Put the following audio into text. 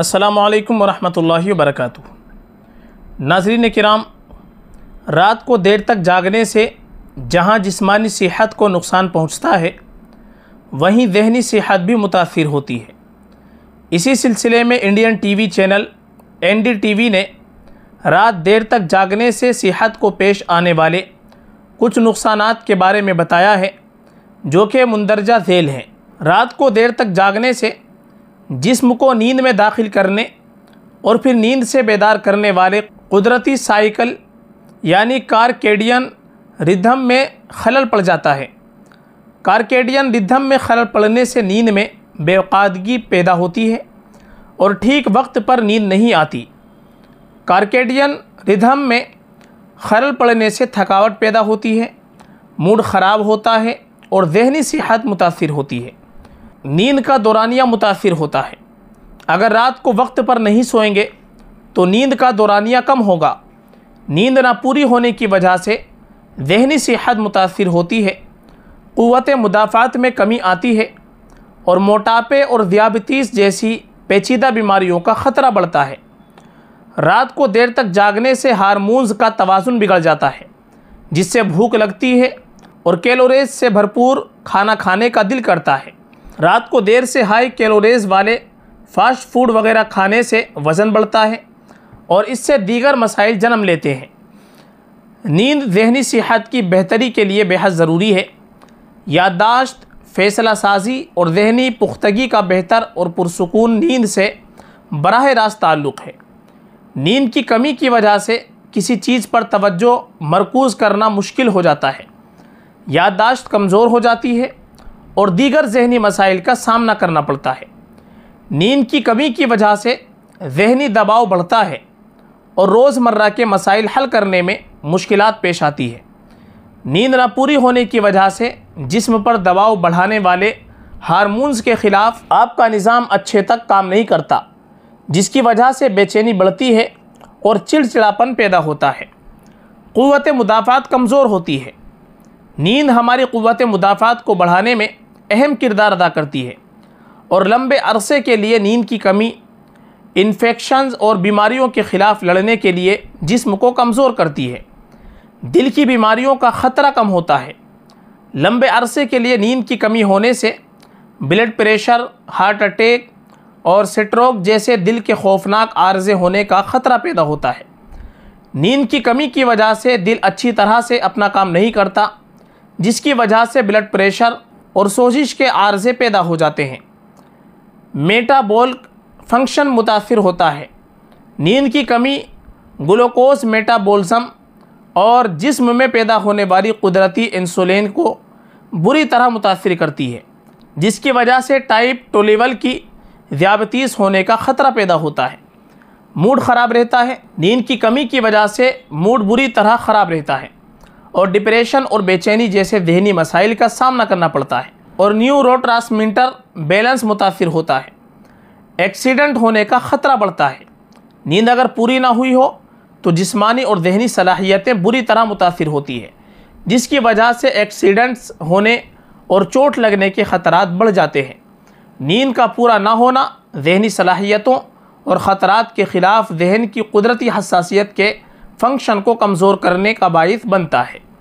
अस्सलाम वालेकुम वरहमतुल्लाहि वबरकatuह नाजरीन किराम रात को देर तक जागने से जहाँ जिस्मानी सेहत को नुकसान पहुँचता है वहीं जहनी सेहत भी मुतासर होती है इसी सिलसिले में इंडियन टीवी चैनल एनडीटीवी ने रात देर तक जागने से सेहत को पेश आने वाले कुछ नुकसान के बारे में बताया है जो कि मंदरजा झेल हैं रात को देर तक जागने से जिस्म को नींद में दाखिल करने और फिर नींद से बेदार करने वाले कुदरती साइकिल यानी कारकेडियन रिधम में खलल पड़ जाता है कारकेडियन रिधम में खलल पड़ने से नींद में बेवकादगी पैदा होती है और ठीक वक्त पर नींद नहीं आती कारकेडियन रिधम में खलल पड़ने से थकावट पैदा होती है मूड ख़राब होता है और जहनी सेहत मुतासर होती है नींद का दौरानिया मुतासर होता है अगर रात को वक्त पर नहीं सोएंगे तो नींद का दौरानिया कम होगा नींद ना पूरी होने की वजह से जहनी सेहत मुतासर होती है क़वत मुदाफ़ात में कमी आती है और मोटापे और ज्याबतीस जैसी पेचीदा बीमारियों का ख़तरा बढ़ता है रात को देर तक जागने से हारमोन्स का तोज़ुन बिगड़ जाता है जिससे भूख लगती है और कैलोरेज से भरपूर खाना खाने का दिल करता है रात को देर से हाई कैलोरीज वाले फास्ट फूड वगैरह खाने से वज़न बढ़ता है और इससे दीगर मसाइल जन्म लेते हैं नींद जहनी सेहत की बेहतरी के लिए बेहद ज़रूरी है याददाश्त फैसला साजी और जहनी पुख्तगी का बेहतर और पुरसकून नींद से बरह रास्त ताल्लुक़ है नींद की कमी की वजह से किसी चीज़ पर तवज्जो मरकूज़ करना मुश्किल हो जाता है याददाश्त कमज़ोर हो जाती है और दीगर जहनी मसाइल का सामना करना पड़ता है नींद की कमी की वजह से जहनी दबाव बढ़ता है और रोज़मर्रा के मसाइल हल करने में मुश्किल पेश आती है नींद ना पूरी होने की वजह से जिसम पर दबाव बढ़ाने वाले हारमोन्स के ख़िलाफ़ आपका निज़ाम अच्छे तक काम नहीं करता जिसकी वजह से बेचैनी बढ़ती है और चिड़चिड़ापन पैदा होता है क़वत मुदाफ़ात कमज़ोर होती है नींद हमारी क़वत मुदाफ़ात को बढ़ाने में अहम किरदार अदा करती है और लंबे अरसे के लिए नींद की कमी इन्फेक्शंस और बीमारियों के ख़िलाफ़ लड़ने के लिए जिस्म को कमज़ोर करती है दिल की बीमारियों का ख़तरा कम होता है लंबे अरसे के लिए नींद की कमी होने से ब्लड प्रेशर हार्ट अटैक और स्ट्रोक जैसे दिल के खौफनाक आर्जे होने का ख़तरा पैदा होता है नींद की कमी की वजह से दिल अच्छी तरह से अपना काम नहीं करता जिसकी वजह से ब्लड प्रेशर और सोजिश के आर्जे पैदा हो जाते हैं मेटाबोल फंक्शन मुतासर होता है नींद की कमी ग्लूकोज मेटाबोलिज्म और जिस्म में पैदा होने वाली कुदरती इंसुलिन को बुरी तरह मुतासर करती है जिसकी वजह से टाइप टू लेवल की ज़्यादतीस होने का ख़तरा पैदा होता है मूड ख़राब रहता है नींद की कमी की वजह से मूड बुरी तरह ख़राब रहता है और डिप्रेशन और बेचैनी जैसे जहनी मसाइल का सामना करना पड़ता है और न्यूरो ट्रांसमीटर बैलेंस मुतासर होता है एक्सीडेंट होने का ख़तरा बढ़ता है नींद अगर पूरी ना हुई हो तो जिसमानी और जहनी सलाहियतें बुरी तरह मुतासर होती है जिसकी वजह से एक्सीडेंट्स होने और चोट लगने के खतरा बढ़ जाते हैं नींद का पूरा ना होना जहनी सलाहियतों और खतरा के ख़िलाफ़ जहन की कुदरती हसासीत के फंक्शन को कमज़ोर करने का बायस बनता है